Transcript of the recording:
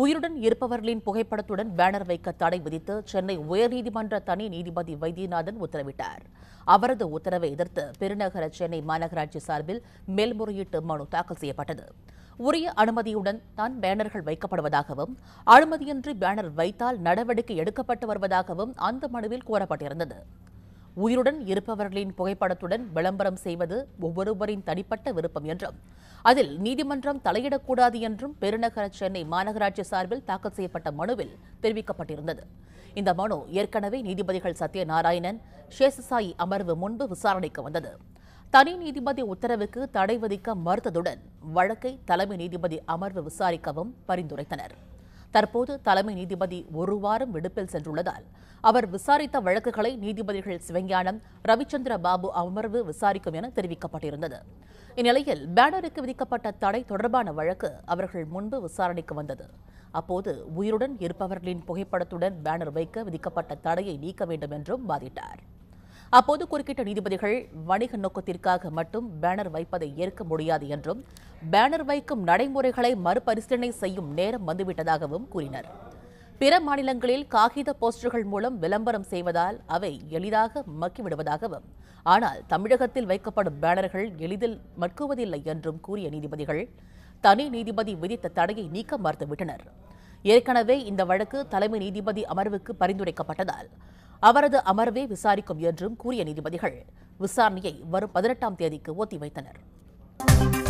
உயிருடன் இருப்பவர்களின் புகைப்படத்துடன் பேனர் வைக்க தடை விதித்து சென்னை உயர்நீதிமன்ற தனி நீதிபதி வைத்தியநாதன் உத்தரவிட்டார் அவரது உத்தரவை எதிர்த்து பெருநகர சென்னை மாநகராட்சி சார்பில் மேல்முறையீட்டு மனு தாக்கல் செய்யப்பட்டது உரிய அனுமதியுடன் தான் பேனர்கள் வைக்கப்படுவதாகவும் அனுமதியின்றி பேனர் வைத்தால் நடவடிக்கை எடுக்கப்பட்டு வருவதாகவும் அந்த மனுவில் கூறப்பட்டிருந்தது உயிருடன் இருப்பவர்களின் புகைப்படத்துடன் விளம்பரம் செய்வது ஒவ்வொருவரின் தனிப்பட்ட விருப்பம் என்றும் அதில் நீதிமன்றம் தலையிடக்கூடாது என்றும் பெருநகர சென்னை மாநகராட்சி சார்பில் தாக்கல் செய்யப்பட்ட மனுவில் தெரிவிக்கப்பட்டிருந்தது இந்த மனு ஏற்கனவே நீதிபதிகள் சத்யநாராயணன் சேஷசாயி அமர்வு முன்பு விசாரணைக்கு வந்தது தனி நீதிபதி உத்தரவுக்கு தடை விதிக்க மறுத்ததுடன் வழக்கை தலைமை நீதிபதி அமர்வு விசாரிக்கவும் பரிந்துரைத்தனர் தற்போது தலைமை நீதிபதி ஒரு வாரம் விடுப்பில் சென்றுள்ளதால் அவர் விசாரித்த வழக்குகளை நீதிபதிகள் சிவஞானம் ரவிச்சந்திர பாபு அமர்வு விசாரிக்கும் என தெரிவிக்கப்பட்டிருந்தது இந்நிலையில் பேனருக்கு விதிக்கப்பட்ட தடை தொடர்பான வழக்கு அவர்கள் முன்பு விசாரணைக்கு வந்தது அப்போது உயிருடன் இருப்பவர்களின் புகைப்படத்துடன் பேனர் வைக்க விதிக்கப்பட்ட தடையை நீக்க வேண்டும் என்றும் வாதிட்டார் அப்போது குறுக்கிட்ட நீதிபதிகள் வணிக நோக்கத்திற்காக மட்டும் பேனர் வைப்பதை ஏற்க முடியாது என்றும் பேனர் வைக்கும் நடைமுறைகளை மறுபரிசீலனை செய்யும் நேரம் வந்துவிட்டதாகவும் கூறினர் பிற மாநிலங்களில் காகித போஸ்டர்கள் மூலம் விளம்பரம் செய்வதால் அவை எளிதாக மக்கிவிடுவதாகவும் ஆனால் தமிழகத்தில் வைக்கப்படும் பேனர்கள் எளிதில் மட்குவதில்லை என்றும் கூறிய நீதிபதிகள் தனி நீதிபதி விதித்த தடையை நீக்க மறுத்துவிட்டனர் ஏற்கனவே இந்த வழக்கு தலைமை நீதிபதி அமர்வுக்கு பரிந்துரைக்கப்பட்டதால் அவரது அமர்வே விசாரிக்கும் என்றும் கூறிய நீதிபதிகள் விசாரணையை வரும் பதினெட்டாம் தேதிக்கு ஒத்திவைத்தனர்